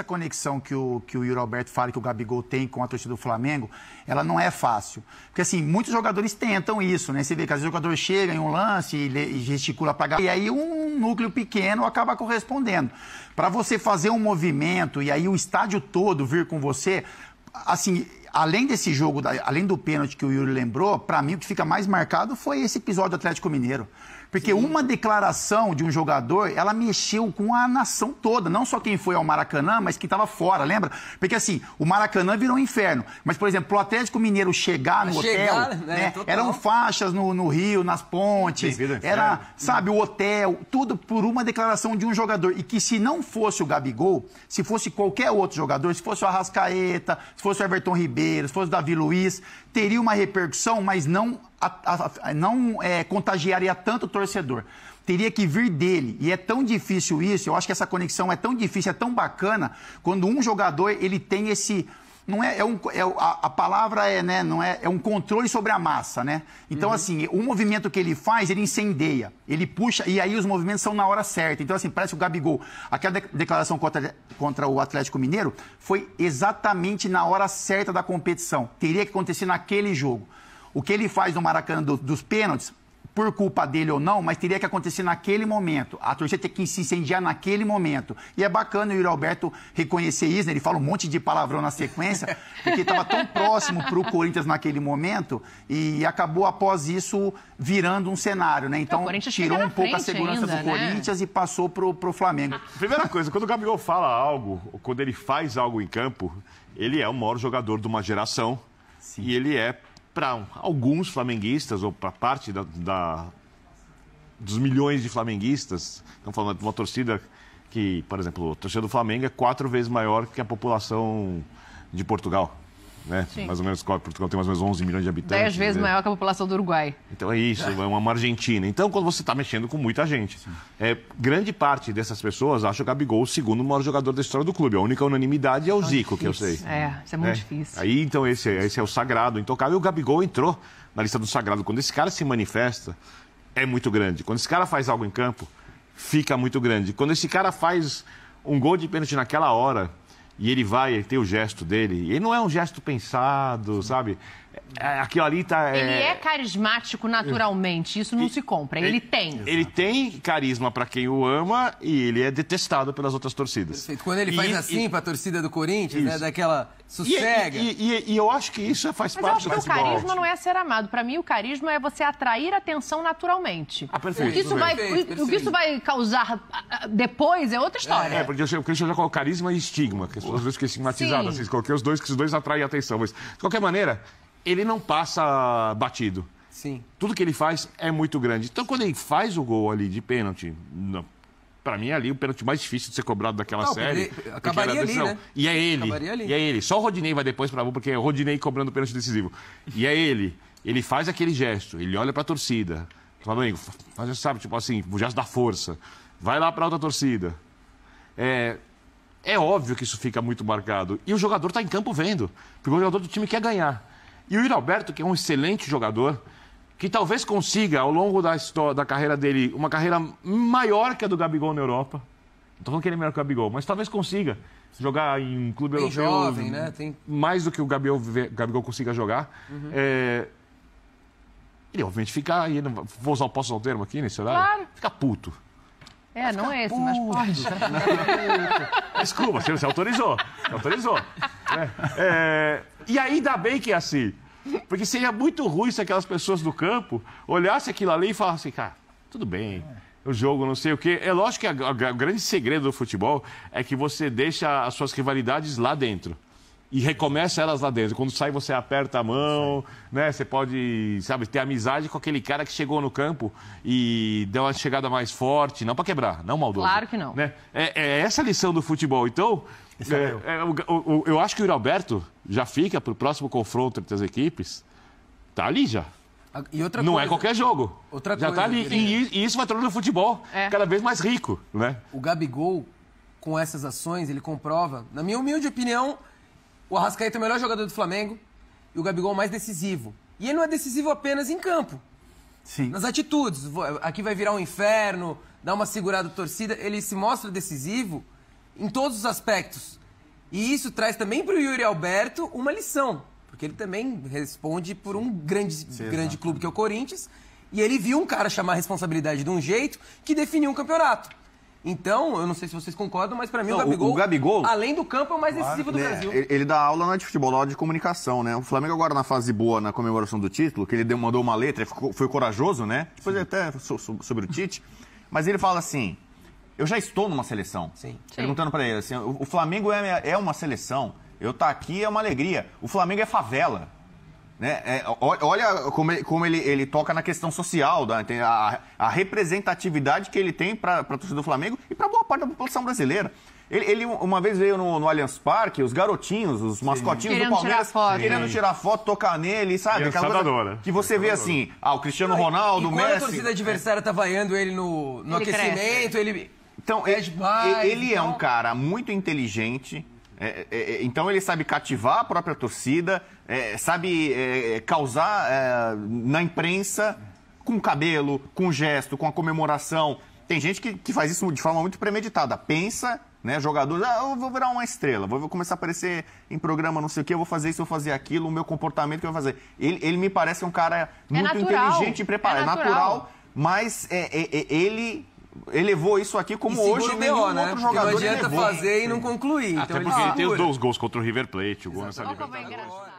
essa conexão que o, que o Yuri Alberto fala que o Gabigol tem com a torcida do Flamengo, ela não é fácil. Porque, assim, muitos jogadores tentam isso, né? Você vê que às vezes o jogador chega em um lance e gesticula pra galera, e aí um núcleo pequeno acaba correspondendo. Para você fazer um movimento e aí o estádio todo vir com você, assim, além desse jogo, além do pênalti que o Yuri lembrou, para mim o que fica mais marcado foi esse episódio do Atlético Mineiro. Porque Sim. uma declaração de um jogador, ela mexeu com a nação toda. Não só quem foi ao Maracanã, mas quem estava fora, lembra? Porque assim, o Maracanã virou um inferno. Mas, por exemplo, o Atlético Mineiro chegar no chegar, hotel, né? né? eram faixas no, no, rio, nas pontes. Era, né? sabe, o hotel, tudo por uma declaração de um jogador. E que se não fosse o Gabigol, se fosse qualquer outro jogador, se fosse o Arrascaeta, se fosse o Everton Ribeiro, se fosse o Davi Luiz, teria uma repercussão, mas não a, a, não é, contagiaria tanto o torcedor. Teria que vir dele. E é tão difícil isso, eu acho que essa conexão é tão difícil, é tão bacana, quando um jogador ele tem esse não é, é, um, é a, a, palavra é, né, não é, é um controle sobre a massa, né? Então, uhum. assim, o movimento que ele faz, ele incendeia, ele puxa, e aí os movimentos são na hora certa. Então, assim, parece que o Gabigol, aquela de, declaração contra, contra o Atlético Mineiro foi exatamente na hora certa da competição. Teria que acontecer naquele jogo. O que ele faz no Maracanã do, dos pênaltis, por culpa dele ou não, mas teria que acontecer naquele momento. A torcida tem que se incendiar naquele momento. E é bacana o Yuri Alberto reconhecer isso, né? ele fala um monte de palavrão na sequência, porque estava tão próximo para o Corinthians naquele momento e acabou, após isso, virando um cenário. Né? Então, então tirou um pouco a segurança ainda, do né? Corinthians né? e passou para o Flamengo. Primeira coisa, quando o Gabriel fala algo, quando ele faz algo em campo, ele é o maior jogador de uma geração. Sim. E ele é para alguns flamenguistas, ou para parte da, da, dos milhões de flamenguistas, estamos falando de uma torcida que, por exemplo, a torcida do Flamengo é quatro vezes maior que a população de Portugal né? Sim. Mais ou menos, Portugal tem mais ou menos 11 milhões de habitantes. 10 vezes né? maior que a população do Uruguai. Então é isso, é uma Argentina. Então, quando você está mexendo com muita gente, é, grande parte dessas pessoas acha o Gabigol o segundo maior jogador da história do clube. A única unanimidade é o é Zico, difícil. que eu sei. É, isso é muito é. difícil. Aí, então, esse, é, esse é o sagrado, intocável. E o Gabigol entrou na lista do sagrado. Quando esse cara se manifesta, é muito grande. Quando esse cara faz algo em campo, fica muito grande. Quando esse cara faz um gol de pênalti naquela hora, e ele vai, ele tem o gesto dele. Ele não é um gesto pensado, sabe? É, aquilo ali tá. É... Ele é carismático naturalmente, isso não e, se compra. Ele, ele tem. Exato. Ele tem carisma para quem o ama e ele é detestado pelas outras torcidas. Perfeito. Quando ele faz assim e... para a torcida do Corinthians, né, isso. né, daquela é- sossega. E, eu acho que isso é, faz Mas parte do Mas o carisma não é ser amado. Para mim, o carisma é você atrair atenção naturalmente. Ah, perfeito. O que isso, vai, perfeito. O que isso vai causar ah, ah, depois é outra história. É, porque o Christian já colocou carisma e estigma, que as pessoas ficam estigmatizadas. Assim, coloquei os dois, que os dois atraem atenção. Mas, de qualquer maneira, ele não passa batido. Sim. Tudo que ele faz é muito grande. Então, quando ele faz o gol ali de pênalti, para mim ali o pênalti mais difícil de ser cobrado daquela não, série. Acabaria ali, né? E é ele. E é ele. Só o Rodinei vai depois para porque é o Rodinei cobrando o pênalti decisivo. E é ele. Ele faz aquele gesto, ele olha para a torcida. Flamengo, amigo, sabe, tipo assim, o gesto da força. Vai lá para outra torcida. É, é óbvio que isso fica muito marcado. E o jogador está em campo vendo. Porque o jogador do time quer ganhar. E o Yuri Alberto, que é um excelente jogador, que talvez consiga, ao longo da, história, da carreira dele, uma carreira maior que a do Gabigol na Europa. Não estou falando que ele é melhor que o Gabigol, mas talvez consiga jogar em um clube Bem europeu. jovem, né? Tem... Mais do que o Gabigol, Gabigol consiga jogar. Uhum. É... Ele obviamente fica aí, vou usar, posso usar o termo aqui nesse né, horário? Claro. Fica puto. É, não é esse, puto. mas. pode. Desculpa, você autorizou. Você autorizou. É. é, e ainda bem que é assim. Porque seria muito ruim se aquelas pessoas do campo olhassem aquilo ali e falassem, cara, tudo bem, o jogo não sei o quê. É lógico que o grande segredo do futebol é que você deixa as suas rivalidades lá dentro. E recomeça elas lá dentro. Quando sai, você aperta a mão, né? Você pode, sabe, ter amizade com aquele cara que chegou no campo e deu uma chegada mais forte. Não para quebrar, não maldoso. Claro que não. Né? É, é essa a lição do futebol. Então, é, é, eu, é, eu acho que o Yuri Alberto já fica para o próximo confronto entre as equipes. Tá ali já. não é coisa, é qualquer jogo. Outra já está tá ali. E, e, isso vai tornando o futebol é. cada vez mais rico, né? O Gabigol, com essas ações, ele comprova, na minha humilde opinião, o Arrascaeta é o melhor jogador do Flamengo e o Gabigol é mais decisivo. E ele não é decisivo apenas em campo. Sim. Nas atitudes. Aqui vai virar um inferno, dá uma segurada torcida. Ele se mostra decisivo em todos os aspectos. E isso traz também para o Yuri Alberto uma lição, porque ele também responde por um grande, Sim, grande clube que é o Corinthians, e ele viu um cara chamar a responsabilidade de um jeito que definiu um campeonato. Então, eu não sei se vocês concordam, mas para mim não, o, Gabigol, o, Gabigol, além do campo, é o mais decisivo do né, Brasil. Ele, ele dá aula na de futebol, aula de comunicação, né? O Flamengo agora na fase boa, na comemoração do título, que ele mandou uma letra, foi corajoso, né? Depois Sim. até sobre o Tite, mas ele fala assim: eu já estou numa seleção. Sim. Perguntando para ele assim, o Flamengo é, é uma seleção. Eu estar tá aqui é uma alegria. O Flamengo é favela. Né? É, olha como, ele, como ele, ele, toca na questão social, da, a, a, representatividade que ele tem para a torcida do Flamengo e para boa parte da população brasileira. Ele, ele uma vez veio no, no, Allianz Parque, os garotinhos, os mascotinhos do Palmeiras, tirar querendo tirar foto, tocar nele, sabe? coisa né? que você vê assim, ah, o Cristiano Ronaldo, o Messi... quando a torcida adversária tá vaiando ele no, no ele aquecimento, cresce. ele então, é, ele então... é um então. cara muito inteligente. É, é, é, então ele sabe cativar a própria torcida, é, sabe é, é, causar na imprensa com cabelo, com gesto, com a comemoração. Tem gente que, que faz isso de forma muito premeditada. Pensa, né, jogador, ah, eu vou virar uma estrela, vou, vou começar a aparecer em programa não sei o que, eu vou fazer isso, eu vou fazer aquilo, o meu comportamento que eu vou fazer. Ele, ele me parece um cara muito inteligente e preparado, natural. natural, mas ele elevou isso aqui como hoje o né? outro jogador não adianta elevou. fazer e não concluir. Até então porque ele, ele tem os dois gols contra o River Plate, o gol nessa Libertadores.